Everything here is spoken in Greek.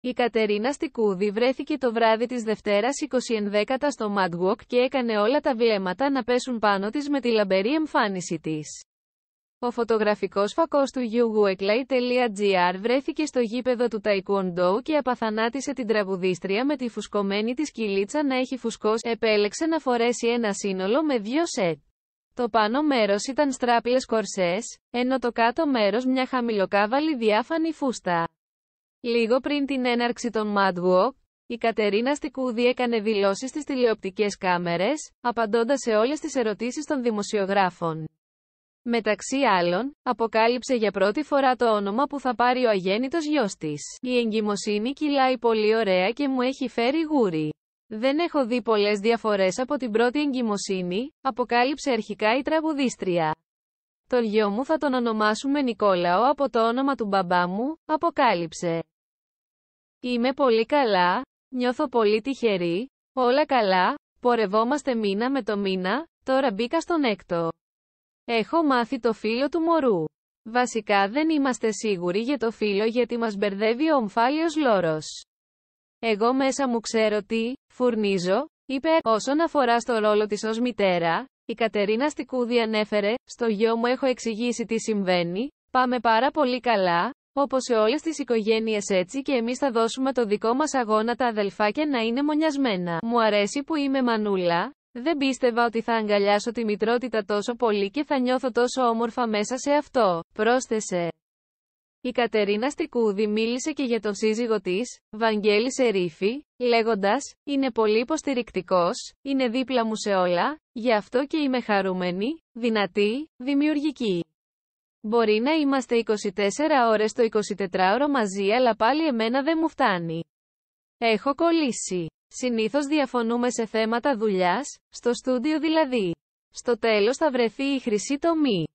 Η Κατερίνα Στικούδη βρέθηκε το βράδυ της Δευτέρας 21 στο Madwalk και έκανε όλα τα βλέμματα να πέσουν πάνω της με τη λαμπερή εμφάνιση της. Ο φωτογραφικός φακός του YouGueklai.gr βρέθηκε στο γήπεδο του Taekwondo και απαθανάτησε την τραγουδίστρια με τη φουσκωμένη της κυλίτσα να έχει φουσκώσει, επέλεξε να φορέσει ένα σύνολο με δύο σετ. Το πάνω μέρος ήταν στράπλες κορσές, ενώ το κάτω μέρος μια χαμηλοκάβαλη διάφανη φούστα. Λίγο πριν την έναρξη των Mad η Κατερίνα Στικούδη έκανε δηλώσεις στις τηλεοπτικές κάμερες, απαντώντας σε όλες τις ερωτήσεις των δημοσιογράφων. Μεταξύ άλλων, αποκάλυψε για πρώτη φορά το όνομα που θα πάρει ο αγέννητος γιος της. Η εγκυμοσύνη κυλάει πολύ ωραία και μου έχει φέρει γούρι. Δεν έχω δει πολλές διαφορές από την πρώτη εγκυμοσύνη, αποκάλυψε αρχικά η τραγουδίστρια τον γιο μου θα τον ονομάσουμε Νικόλαο από το όνομα του μπαμπά μου, αποκάλυψε. Είμαι πολύ καλά, νιώθω πολύ τυχερή, όλα καλά, πορευόμαστε μήνα με το μήνα, τώρα μπήκα στον έκτο. Έχω μάθει το φίλο του μωρού. Βασικά δεν είμαστε σίγουροι για το φίλο γιατί μας μπερδεύει ο ομφάλιος λόρος. Εγώ μέσα μου ξέρω τι, φουρνίζω, είπε, όσον αφορά στο ρόλο της ως μητέρα, η Κατερίνα Στικούδη ανέφερε, στο γιο μου έχω εξηγήσει τι συμβαίνει, πάμε πάρα πολύ καλά, όπως σε όλες τις οικογένειες έτσι και εμείς θα δώσουμε το δικό μας αγώνα τα αδελφάκια να είναι μονιασμένα. Μου αρέσει που είμαι μανούλα, δεν πίστευα ότι θα αγκαλιάσω τη μητρότητα τόσο πολύ και θα νιώθω τόσο όμορφα μέσα σε αυτό, πρόσθεσε. Η Κατερίνα Στικούδη μίλησε και για τον σύζυγο της, Βαγγέλη Σερίφη, λέγοντας «Είναι πολύ υποστηρικτικός, είναι δίπλα μου σε όλα, γι' αυτό και είμαι χαρούμενη, δυνατή, δημιουργική». Μπορεί να είμαστε 24 ώρες το 24ωρο μαζί αλλά πάλι εμένα δεν μου φτάνει. Έχω κολλήσει. Συνήθως διαφωνούμε σε θέματα δουλειάς, στο στούντιο δηλαδή. Στο τέλος θα βρεθεί η χρυσή τομή.